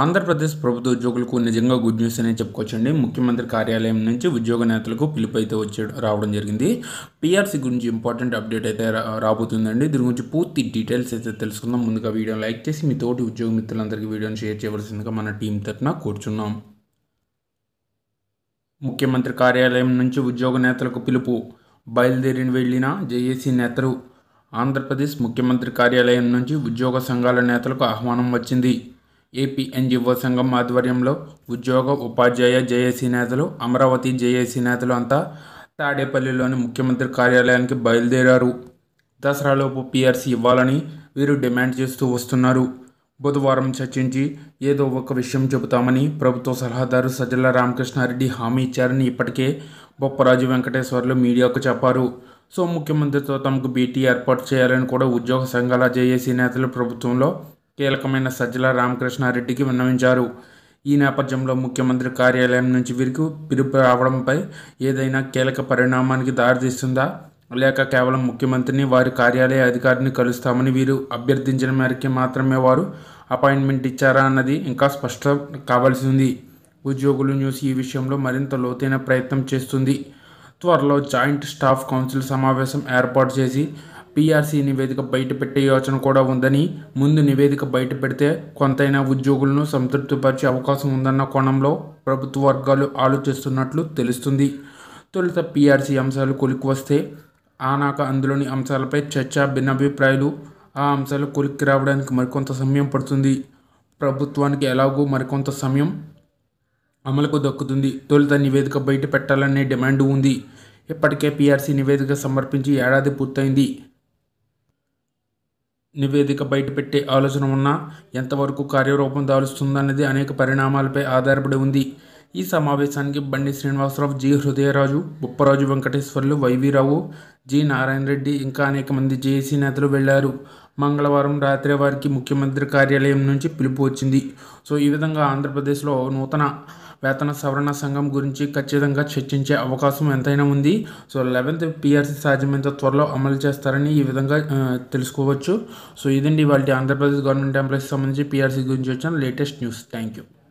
ఆంధ్రప్రదేశ్ ప్రభుత్వ ఉద్యోగులకు నిజంగా గుడ్ న్యూస్ అనే చెప్పుకోవచ్చండి ముఖ్యమంత్రి కార్యాలయం నుంచి ఉద్యోగ నేతలకు పిలుపు అయితే వచ్చే రావడం జరిగింది పీఆర్సీ గురించి ఇంపార్టెంట్ అప్డేట్ అయితే రాబోతుందండి దీని గురించి పూర్తి డీటెయిల్స్ అయితే తెలుసుకుందాం ముందుగా వీడియో లైక్ చేసి మీ తోటి ఉద్యోగ మిత్రులందరికీ వీడియోని షేర్ చేయవలసిందిగా మన టీం తరఫున కూర్చున్నాం ముఖ్యమంత్రి కార్యాలయం నుంచి ఉద్యోగ నేతలకు పిలుపు బయలుదేరి వెళ్ళిన జేఏసీ నేతలు ఆంధ్రప్రదేశ్ ముఖ్యమంత్రి కార్యాలయం నుంచి ఉద్యోగ సంఘాల నేతలకు ఆహ్వానం వచ్చింది ఏపీ సంఘం ఆధ్వర్యంలో ఉద్యోగ ఉపాధ్యాయ జేఏసీ నేతలు అమరావతి జేఏసీ నేతలు అంతా తాడేపల్లిలోని ముఖ్యమంత్రి కార్యాలయానికి బయలుదేరారు దసరాలోపు పీఆర్సీ ఇవ్వాలని వీరు డిమాండ్ చేస్తూ వస్తున్నారు బుధవారం చర్చించి ఏదో ఒక విషయం చెబుతామని ప్రభుత్వ సలహాదారు సజ్జల రామకృష్ణారెడ్డి హామీ ఇచ్చారని ఇప్పటికే బొప్పరాజు వెంకటేశ్వర్లు మీడియాకు చెప్పారు సో ముఖ్యమంత్రితో తమకు బీటీ ఏర్పాటు చేయాలని కూడా ఉద్యోగ సంఘాల జేఏసీ నేతలు ప్రభుత్వంలో కీలకమైన సజ్జల రామకృష్ణారెడ్డికి విన్నవించారు ఈ నేపథ్యంలో ముఖ్యమంత్రి కార్యాలయం నుంచి వీరికి పిలుపు రావడంపై ఏదైనా కీలక పరిణామానికి దారితీస్తుందా లేక కేవలం ముఖ్యమంత్రిని వారి కార్యాలయ అధికారిని కలుస్తామని వీరు అభ్యర్థించిన మేరకు మాత్రమే వారు అపాయింట్మెంట్ ఇచ్చారా అన్నది ఇంకా స్పష్టం కావాల్సింది ఉద్యోగులు న్యూస్ ఈ విషయంలో మరింత లోతైన ప్రయత్నం చేస్తుంది త్వరలో జాయింట్ స్టాఫ్ కౌన్సిల్ సమావేశం ఏర్పాటు చేసి పీఆర్సీ నివేదిక బయటపెట్టే యోచన కూడా ఉందని ముందు నివేదిక బయటపెడితే కొంతైనా ఉద్యోగులను సంతృప్తిపరిచే అవకాశం ఉందన్న కోణంలో ప్రభుత్వ వర్గాలు ఆలోచిస్తున్నట్లు తెలుస్తుంది తొలుత పీఆర్సీ అంశాలు కొలికి వస్తే ఆనాక అందులోని అంశాలపై చర్చ భిన్నాభిప్రాయాలు ఆ అంశాలు కొలిక్కి రావడానికి మరికొంత సమయం పడుతుంది ప్రభుత్వానికి ఎలాగో మరికొంత సమయం అమలుకు దక్కుతుంది తొలుత నివేదిక బయట పెట్టాలనే డిమాండ్ ఉంది ఇప్పటికే పీఆర్సీ నివేదిక సమర్పించి ఏడాది పూర్తయింది నివేదిక బయటపెట్టే ఆలోచన ఉన్నా ఎంతవరకు కార్యరూపం దాలుస్తుందన్నది అనేక పరిణామాలపై ఆధారపడి ఉంది ఈ సమావేశానికి బండి శ్రీనివాసరావు జి హృదయరాజు బుప్పరాజు వెంకటేశ్వర్లు వైవీరావు జి నారాయణ రెడ్డి ఇంకా అనేక మంది జేఏసీ నేతలు వెళ్లారు మంగళవారం రాత్రి వారికి ముఖ్యమంత్రి కార్యాలయం నుంచి పిలుపు వచ్చింది సో ఈ విధంగా ఆంధ్రప్రదేశ్లో నూతన వేతన సవరణ సంఘం గురించి ఖచ్చితంగా చర్చించే అవకాశం ఎంతైనా ఉంది సో లెవెన్త్ పిఆర్సీ సాధ్యమైనంత త్వరలో అమలు చేస్తారని ఈ విధంగా తెలుసుకోవచ్చు సో ఇదండి వాళ్ళ ఆంధ్రప్రదేశ్ గవర్నమెంట్ ఎంప్లాయీస్ సంబంధించి పిఆర్సీ గురించి వచ్చిన లేటెస్ట్ న్యూస్ థ్యాంక్ యూ